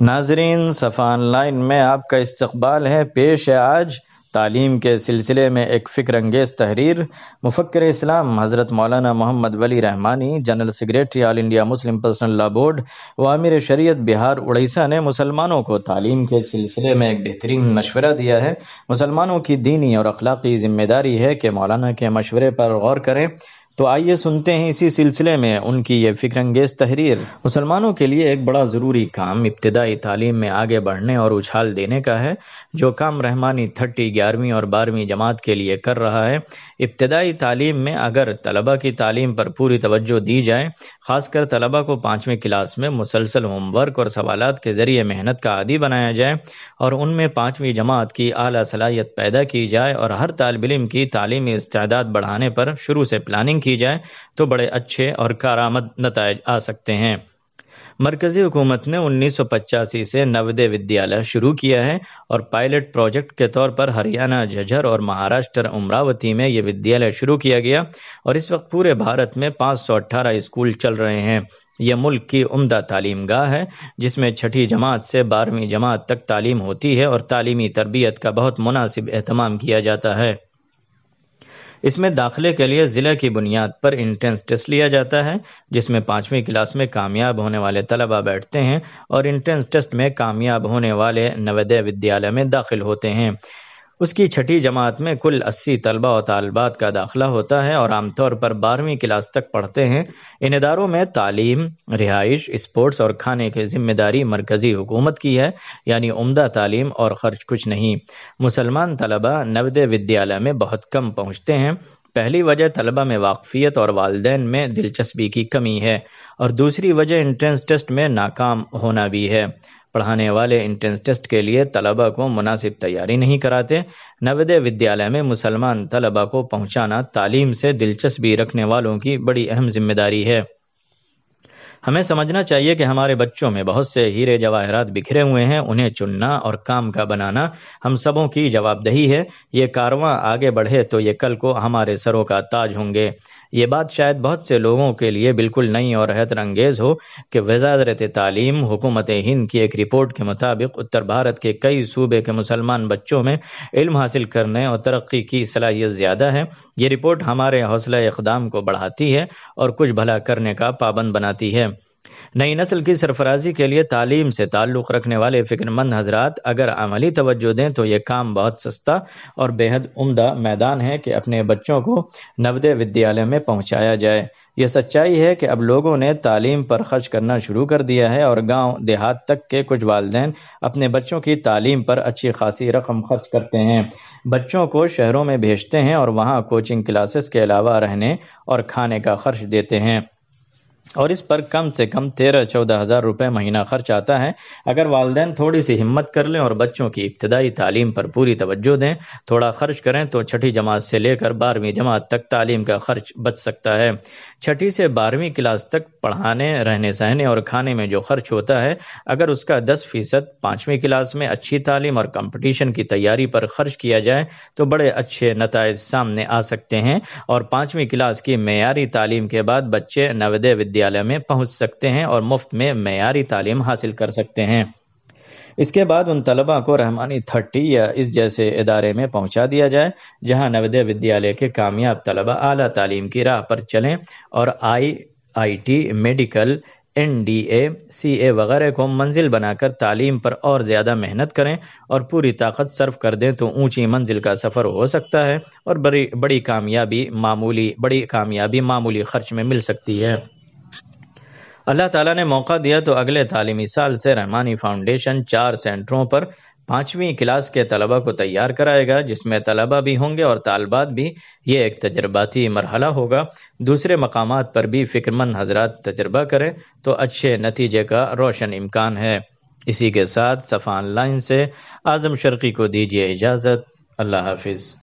नाजरीन सफ़ान लाइन में आपका इस्तबाल है पेश है आज तालीम के सिलसिले में एक फ़िक्र अंगेज़ तहरीर मुफक्र इस्लाम हज़रत मौलाना Mohammad Wali Rahmani general secretary all India Muslim personal law board व आमिर शरीयत बिहार उड़ीसा ने मुसलमानों को तालीम के सिलसिले में एक बेहतरीन मशवरा दिया है मुसलमानों की दीनी और अखलाकी ज़िम्मेदारी है कि मौलाना के मशवरे पर गौर करें तो आइए सुनते हैं इसी सिलसिले में उनकी ये फिक्रंगेज तहरीर मुसलमानों के लिए एक बड़ा ज़रूरी काम इब्तदाई तालीम में आगे बढ़ने और उछाल देने का है जो काम रहमानी थर्टी ग्यारहवीं और बारहवीं जमात के लिए कर रहा है इब्तदाई तालीम में अगर तलबा की तालीम पर पूरी तवज्जो दी जाए ख़ासकर तलबा को पाँचवीं क्लास में मुसलसल होमवर्क और सवाल के ज़रिए मेहनत का आदि बनाया जाए और उनमें पाँचवीं जमात की अली सलाहियत पैदा की जाए और हर तालब इम की तालीमी इस्तेदाद बढ़ाने पर शुरू से प्लानिंग की जाए तो बड़े अच्छे और कारामद नतज आ सकते हैं मरकज़ी हुकूमत ने उन्नीस से नवदे विद्यालय शुरू किया है और पायलट प्रोजेक्ट के तौर पर हरियाणा झज्जर और महाराष्ट्र अमरावती में ये विद्यालय शुरू किया गया और इस वक्त पूरे भारत में 518 स्कूल चल रहे हैं यह मुल्क की उम्दा तालीम गाह है जिसमें छठी जमात से बारहवीं जमात तक तालीम होती है और तालीमी तरबियत का बहुत मुनासिब अहतमाम किया जाता है इसमें दाखिले के लिए ज़िले की बुनियाद पर इंट्रेंस टेस्ट लिया जाता है जिसमें पांचवी क्लास में कामयाब होने वाले तलबा बैठते हैं और इंट्रेंस टेस्ट में कामयाब होने वाले नवोदय विद्यालय में दाखिल होते हैं उसकी छठी जमात में कुल अस्सी तलबा और तलबात का दाखिला होता है और आमतौर पर बारहवीं क्लास तक पढ़ते हैं इन इदारों में तालीम रिहाइश स्पोर्ट्स और खाने की जिम्मेदारी मरकज़ी हुकूमत की है यानी उमदा तालीम और ख़र्च कुछ नहीं मुसलमान तलबा नवदे विद्यालय में बहुत कम पहुँचते हैं पहली वजह तलबा में वाकफियत और वालदेन में दिलचस्पी की कमी है और दूसरी वजह इंट्रेंस टेस्ट में नाकाम होना भी है पढ़ाने वाले इंट्रेंस टेस्ट के लिए तलबा को मुनासिब तैयारी नहीं कराते नवदे विद्यालय में मुसलमान तलबा को पहुंचाना तालीम से दिलचस्पी रखने वालों की बड़ी अहम जिम्मेदारी है हमें समझना चाहिए कि हमारे बच्चों में बहुत से हीरे जवाहरात बिखरे हुए हैं उन्हें चुनना और काम का बनाना हम सबों की जवाबदही है ये कारवां आगे बढ़े तो ये कल को हमारे सरों का ताज होंगे ये बात शायद बहुत से लोगों के लिए बिल्कुल नई और अंगेज़ हो कि वजारत तालीम हुकूमत हिंद की एक रिपोर्ट के मुताबिक उत्तर भारत के कई सूबे के मुसलमान बच्चों में इल्म हासिल करने और तरक्की की सलाहियत ज़्यादा है ये रिपोर्ट हमारे हौसला इकदाम को बढ़ाती है और कुछ भला करने का पाबंद बनाती है नई नस्ल की सरफराजी के लिए तालीम से ताल्लुक़ रखने वाले फ़िक्रमंद हजरात अगर अमली तवज्जो दें तो यह काम बहुत सस्ता और बेहद उम्दा मैदान है कि अपने बच्चों को नवद विद्यालय में पहुँचाया जाए यह सच्चाई है कि अब लोगों ने तालीम पर खर्च करना शुरू कर दिया है और गांव देहात तक के कुछ वालदेन अपने बच्चों की तालीम पर अच्छी खासी रकम खर्च करते हैं बच्चों को शहरों में भेजते हैं और वहाँ कोचिंग क्लासेस के अलावा रहने और खाने का खर्च देते हैं और इस पर कम से कम तेरह चौदह हज़ार रुपये महीना खर्च आता है अगर वालदेन थोड़ी सी हिम्मत कर लें और बच्चों की इब्तदाई तालीम पर पूरी तवज्जो दें थोड़ा खर्च करें तो छठी जमात से लेकर बारहवीं जमात तक तालीम का खर्च बच सकता है छठी से बारहवीं क्लास तक पढ़ाने रहने सहने और खाने में जो खर्च होता है अगर उसका दस फ़ीसद पाँचवीं क्लास में अच्छी तालीम और कंपटीशन की तैयारी पर खर्च किया जाए तो बड़े अच्छे नतज सामने आ सकते हैं और पाँचवीं क्लास की मैारी तालीम के बाद बच्चे नवदे विश्वविद्यालय में पहुंच सकते हैं और मुफ्त में मैारी तालीम हासिल कर सकते हैं इसके बाद उन तलबा को रहमानी थर्टी या इस जैसे इदारे में पहुंचा दिया जाए जहां नवोदय विद्यालय के कामयाब तलबा अली तालीम की राह पर चलें और I I T medical N D A C A वगैरह को मंजिल बनाकर तालीम पर और ज़्यादा मेहनत करें और पूरी ताकत सर्व कर दें तो ऊंची मंजिल का सफ़र हो सकता है और बड़ी बड़ी कामयाबी मामूली बड़ी कामयाबी मामूली खर्च में मिल सकती है अल्लाह ताला ने मौका दिया तो अगले तालीमी साल से रहमानी फाउंडेशन चार सेंटरों पर पाँचवीं क्लास के तलबा को तैयार कराएगा जिसमें तलबा भी होंगे और तालबात भी ये एक तजर्बाती मरहला होगा दूसरे मकाम पर भी फ़िक्रमंद हजरात तजर्बा करें तो अच्छे नतीजे का रोशन इम्कान है इसी के साथ सफ़ा ऑनलाइन से आज़म शर्की को दीजिए इजाज़त अल्लाह हाफिज़